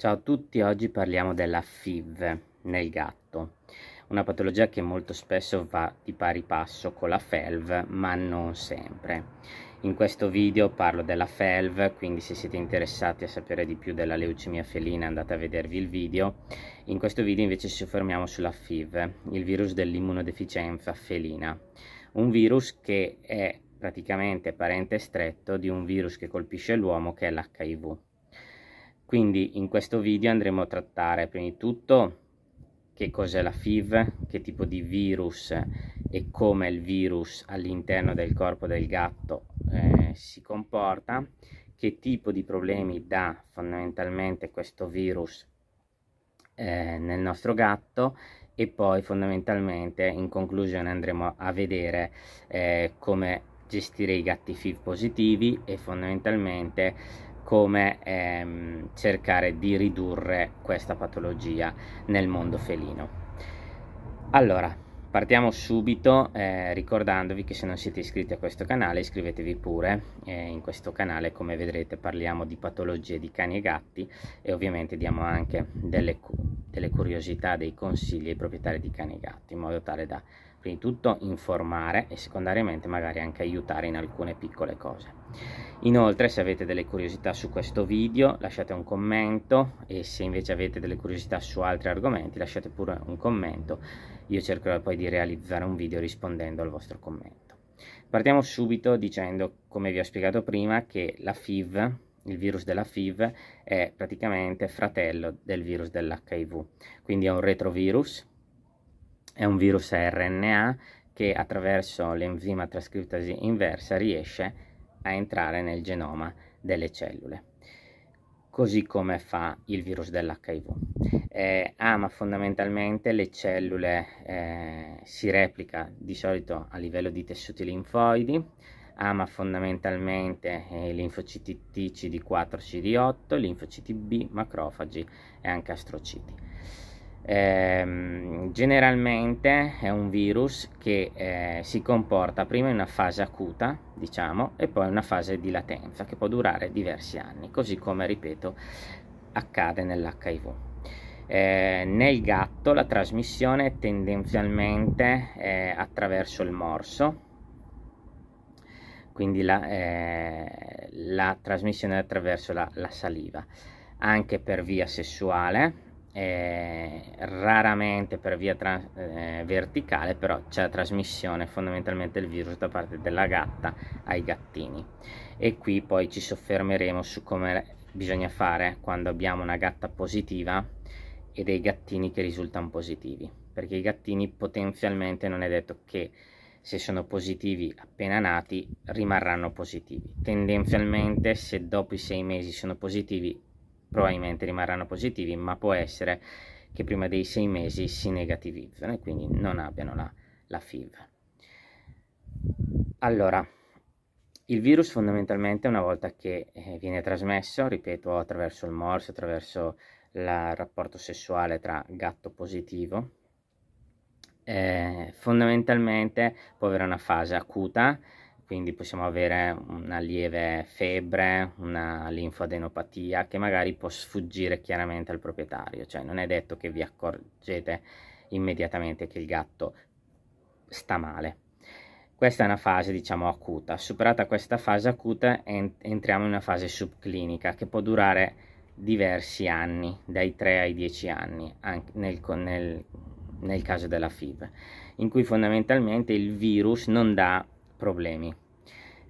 Ciao a tutti, oggi parliamo della FIV nel gatto, una patologia che molto spesso va di pari passo con la FELV, ma non sempre. In questo video parlo della FELV, quindi se siete interessati a sapere di più della leucemia felina andate a vedervi il video. In questo video invece ci soffermiamo sulla FIV, il virus dell'immunodeficienza felina, un virus che è praticamente parente stretto di un virus che colpisce l'uomo che è l'HIV quindi in questo video andremo a trattare prima di tutto che cos'è la FIV, che tipo di virus e come il virus all'interno del corpo del gatto eh, si comporta, che tipo di problemi dà fondamentalmente questo virus eh, nel nostro gatto e poi fondamentalmente in conclusione andremo a vedere eh, come gestire i gatti FIV positivi e fondamentalmente come ehm, cercare di ridurre questa patologia nel mondo felino. Allora, partiamo subito eh, ricordandovi che se non siete iscritti a questo canale iscrivetevi pure, eh, in questo canale come vedrete parliamo di patologie di cani e gatti e ovviamente diamo anche delle, delle curiosità, dei consigli ai proprietari di cani e gatti in modo tale da quindi tutto informare e secondariamente magari anche aiutare in alcune piccole cose. Inoltre se avete delle curiosità su questo video lasciate un commento e se invece avete delle curiosità su altri argomenti lasciate pure un commento. Io cercherò poi di realizzare un video rispondendo al vostro commento. Partiamo subito dicendo, come vi ho spiegato prima, che la FIV, il virus della FIV, è praticamente fratello del virus dell'HIV, quindi è un retrovirus è un virus a RNA che attraverso l'enzima trascriptasi inversa riesce a entrare nel genoma delle cellule così come fa il virus dell'HIV. Eh, ama ah, fondamentalmente le cellule, eh, si replica di solito a livello di tessuti linfoidi, ama ah, fondamentalmente i eh, linfociti T, CD4, CD8, linfociti B, macrofagi e anche astrociti eh, generalmente è un virus che eh, si comporta prima in una fase acuta, diciamo, e poi in una fase di latenza che può durare diversi anni, così come, ripeto, accade nell'HIV. Eh, nel gatto la trasmissione è tendenzialmente eh, attraverso il morso, quindi la, eh, la trasmissione è attraverso la, la saliva, anche per via sessuale, eh, raramente per via eh, verticale, però c'è la trasmissione fondamentalmente del virus da parte della gatta ai gattini. E qui poi ci soffermeremo su come bisogna fare quando abbiamo una gatta positiva e dei gattini che risultano positivi, perché i gattini potenzialmente non è detto che se sono positivi appena nati rimarranno positivi. Tendenzialmente se dopo i sei mesi sono positivi probabilmente rimarranno positivi, ma può essere che prima dei sei mesi si negativizzano e quindi non abbiano la, la FIV. Allora, il virus fondamentalmente una volta che eh, viene trasmesso, ripeto, attraverso il morso, attraverso il rapporto sessuale tra gatto positivo, eh, fondamentalmente può avere una fase acuta quindi possiamo avere una lieve febbre, una linfoadenopatia che magari può sfuggire chiaramente al proprietario, cioè non è detto che vi accorgete immediatamente che il gatto sta male. Questa è una fase diciamo acuta, superata questa fase acuta entriamo in una fase subclinica che può durare diversi anni, dai 3 ai 10 anni, anche nel, nel, nel caso della FIB, in cui fondamentalmente il virus non dà problemi.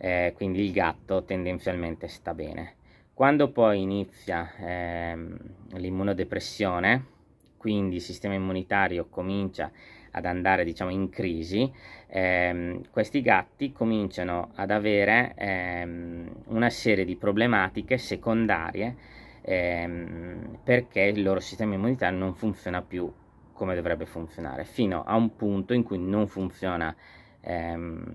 Eh, quindi il gatto tendenzialmente sta bene. Quando poi inizia ehm, l'immunodepressione, quindi il sistema immunitario comincia ad andare diciamo in crisi, ehm, questi gatti cominciano ad avere ehm, una serie di problematiche secondarie ehm, perché il loro sistema immunitario non funziona più come dovrebbe funzionare, fino a un punto in cui non funziona ehm,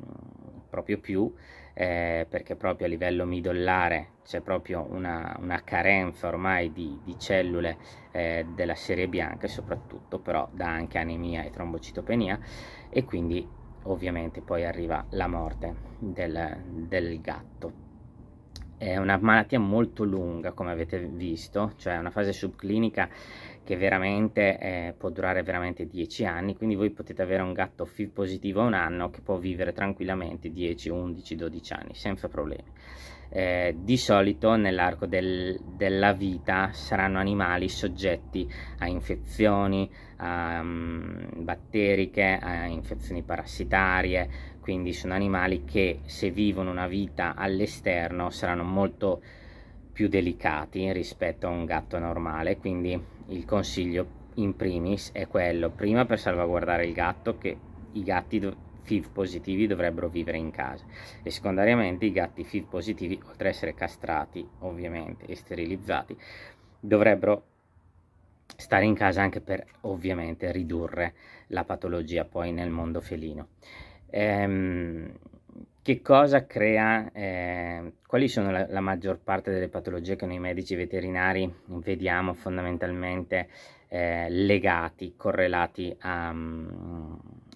proprio più, eh, perché proprio a livello midollare c'è proprio una, una, carenza ormai di, di cellule eh, della serie bianca, soprattutto però dà anche anemia e trombocitopenia e quindi ovviamente poi arriva la morte del, del gatto è una malattia molto lunga come avete visto, cioè una fase subclinica che veramente eh, può durare veramente 10 anni, quindi voi potete avere un gatto FIV positivo a un anno che può vivere tranquillamente 10, 11, 12 anni senza problemi. Eh, di solito nell'arco del, della vita saranno animali soggetti a infezioni a, um, batteriche, a infezioni parassitarie, quindi sono animali che se vivono una vita all'esterno saranno molto più delicati rispetto a un gatto normale quindi il consiglio in primis è quello prima per salvaguardare il gatto che i gatti FIV positivi dovrebbero vivere in casa e secondariamente i gatti FIV positivi oltre ad essere castrati ovviamente e sterilizzati dovrebbero stare in casa anche per ovviamente ridurre la patologia poi nel mondo felino ehm, che cosa crea, eh, quali sono la, la, maggior parte delle patologie che noi medici veterinari vediamo fondamentalmente eh, legati, correlati a, mm,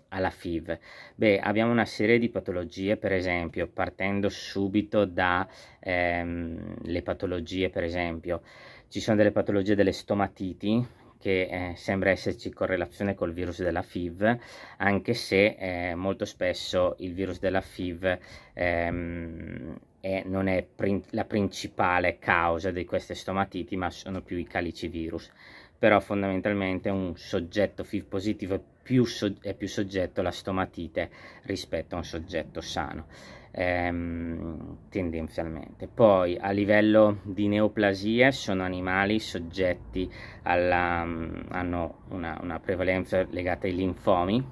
alla FIV? Beh, abbiamo una serie di patologie, per esempio, partendo subito dalle ehm, patologie, per esempio, ci sono delle patologie delle stomatiti che eh, sembra esserci correlazione col virus della FIV, anche se eh, molto spesso il virus della FIV ehm, è, non è prin la principale causa di queste stomatiti, ma sono più i calici virus. Però fondamentalmente un soggetto FIV positivo è più, so è più soggetto alla stomatite rispetto a un soggetto sano ehm, tendenzialmente. Poi a livello di neoplasie sono animali soggetti alla... Mm, hanno una, una prevalenza legata ai linfomi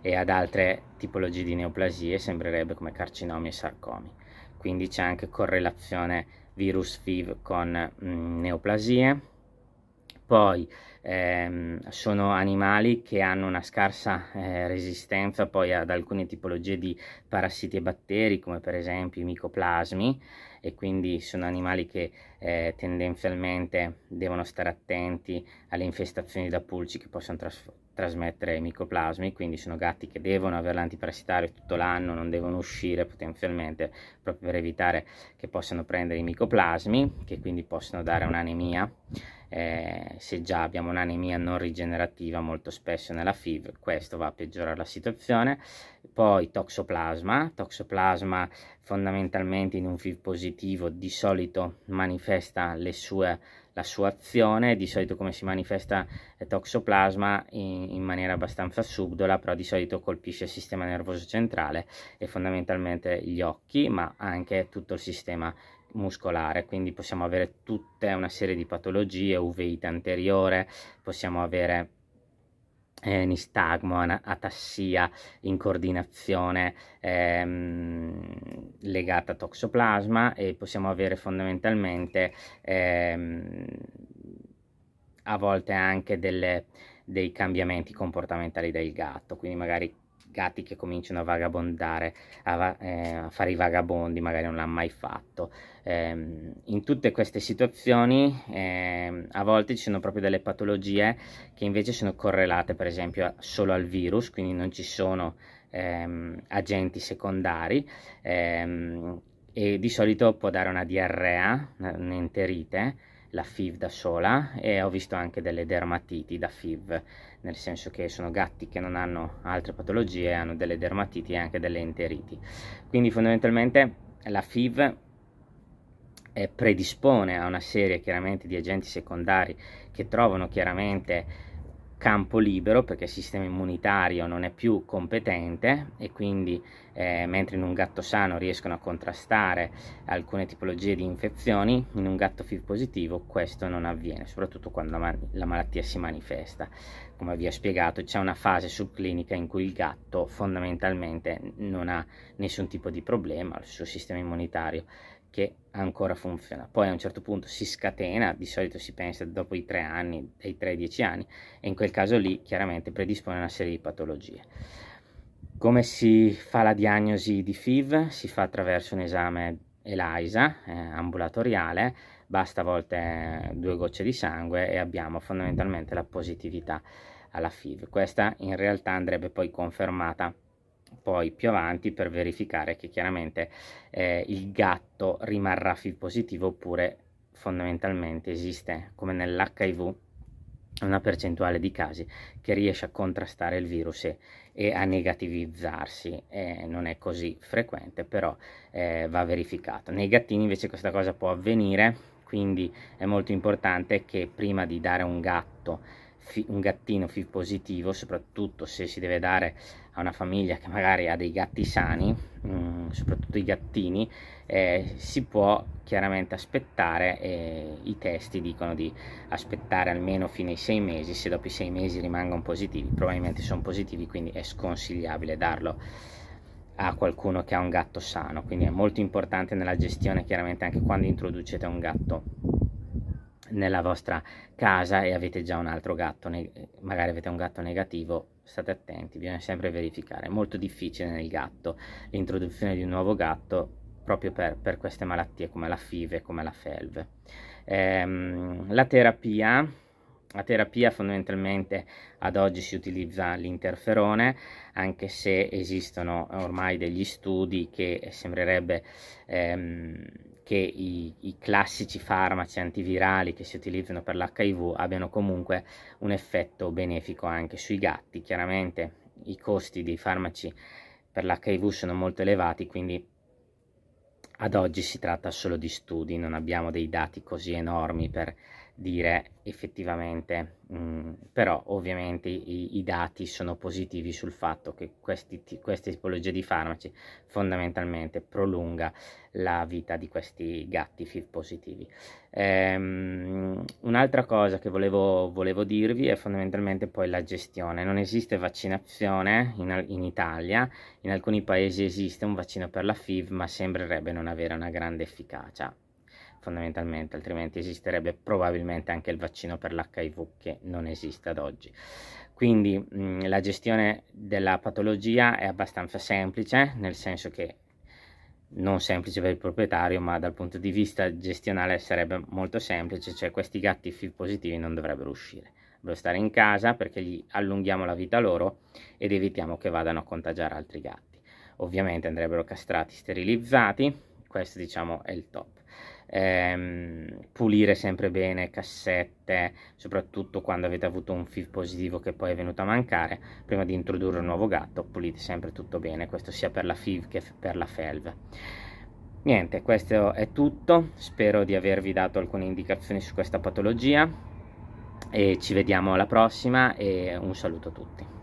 e ad altre tipologie di neoplasie, sembrerebbe come carcinomi e sarcomi. Quindi c'è anche correlazione virus FIV con mh, mm, neoplasie poi ehm, sono animali che hanno una scarsa eh, resistenza poi ad alcune tipologie di parassiti e batteri, come per esempio i micoplasmi, e quindi sono animali che eh, tendenzialmente devono stare attenti alle infestazioni da pulci che possono tras trasmettere i micoplasmi, quindi sono gatti che devono avere l'antiparassitario tutto l'anno, non devono uscire potenzialmente proprio per evitare che possano prendere i micoplasmi, che quindi possono dare un'anemia eh, se già abbiamo un'anemia non rigenerativa molto spesso nella FIV, questo va a peggiorare la situazione. Poi toxoplasma, toxoplasma fondamentalmente in un FIV positivo di solito manifesta sue, la sua azione, di solito come si manifesta toxoplasma in, in maniera abbastanza subdola, però di solito colpisce il sistema nervoso centrale e fondamentalmente gli occhi, ma anche tutto il sistema nervoso muscolare, quindi possiamo avere tutta una serie di patologie, uveita anteriore, possiamo avere eh, nistagmo, atassia, incordinazione ehm, legata a toxoplasma e possiamo avere fondamentalmente ehm, a volte anche delle, dei cambiamenti comportamentali del gatto, quindi magari gatti che cominciano a vagabondare, a, va eh, a fare i vagabondi, magari non l'ha mai fatto. Eh, in tutte queste situazioni eh, a volte ci sono proprio delle patologie che invece sono correlate per esempio solo al virus, quindi non ci sono ehm, agenti secondari. Ehm, e di solito può dare una diarrea, un'enterite, la FIV da sola e ho visto anche delle dermatiti da FIV, nel senso che sono gatti che non hanno altre patologie, hanno delle dermatiti e anche delle enteriti. Quindi fondamentalmente la FIV predispone a una serie chiaramente di agenti secondari che trovano chiaramente campo libero perché il sistema immunitario non è più competente e quindi eh, mentre in un gatto sano riescono a contrastare alcune tipologie di infezioni, in un gatto FIV positivo questo non avviene, soprattutto quando la malattia si manifesta. Come vi ho spiegato c'è una fase subclinica in cui il gatto fondamentalmente non ha nessun tipo di problema, il suo sistema immunitario che ancora funziona. Poi a un certo punto si scatena, di solito si pensa dopo i tre anni, dai 3 ai 10 anni, e in quel caso lì chiaramente predispone una serie di patologie. Come si fa la diagnosi di FIV? Si fa attraverso un esame ELISA eh, ambulatoriale, basta a volte eh, due gocce di sangue e abbiamo fondamentalmente la positività alla FIV. Questa in realtà andrebbe poi confermata poi più avanti per verificare che chiaramente eh, il gatto rimarrà FIV positivo oppure fondamentalmente esiste come nell'HIV una percentuale di casi che riesce a contrastare il virus e, e a negativizzarsi eh, non è così frequente però eh, va verificato nei gattini invece questa cosa può avvenire quindi è molto importante che prima di dare un gatto un gattino FIV positivo, soprattutto se si deve dare a una famiglia che magari ha dei gatti sani, mm, soprattutto i gattini, eh, si può chiaramente aspettare, eh, i testi dicono di aspettare almeno fino ai sei mesi, se dopo i sei mesi rimangono positivi, probabilmente sono positivi, quindi è sconsigliabile darlo a qualcuno che ha un gatto sano, quindi è molto importante nella gestione chiaramente anche quando introducete un gatto nella vostra casa e avete già un altro gatto, magari avete un gatto negativo, state attenti, bisogna sempre verificare, è molto difficile nel gatto l'introduzione di un nuovo gatto proprio per, per queste malattie come la FIVE, come la FELVE. Ehm, la terapia la terapia fondamentalmente ad oggi si utilizza l'interferone, anche se esistono ormai degli studi che sembrerebbe ehm, che i, i, classici farmaci antivirali che si utilizzano per l'HIV abbiano comunque un effetto benefico anche sui gatti. Chiaramente i costi dei farmaci per l'HIV sono molto elevati, quindi ad oggi si tratta solo di studi, non abbiamo dei dati così enormi per dire effettivamente, mh, mm, però ovviamente i, i, dati sono positivi sul fatto che questi, queste tipologie di farmaci fondamentalmente prolunga la vita di questi gatti FIV positivi. Ehm, un'altra cosa che volevo, volevo, dirvi è fondamentalmente poi la gestione. Non esiste vaccinazione in, in Italia, in alcuni paesi esiste un vaccino per la FIV ma sembrerebbe non avere una grande efficacia fondamentalmente, altrimenti esisterebbe probabilmente anche il vaccino per l'HIV che non esiste ad oggi. Quindi mh, mm, la gestione della patologia è abbastanza semplice, nel senso che non semplice per il proprietario, ma dal punto di vista gestionale sarebbe molto semplice, cioè questi gatti FIV positivi non dovrebbero uscire, dovrebbero stare in casa perché gli allunghiamo la vita loro ed evitiamo che vadano a contagiare altri gatti. Ovviamente andrebbero castrati, sterilizzati, questo diciamo è il top ehm, pulire sempre bene cassette soprattutto quando avete avuto un FIV positivo che poi è venuto a mancare prima di introdurre un nuovo gatto pulite sempre tutto bene questo sia per la FIV che per la FELV niente questo è tutto spero di avervi dato alcune indicazioni su questa patologia e ci vediamo alla prossima e un saluto a tutti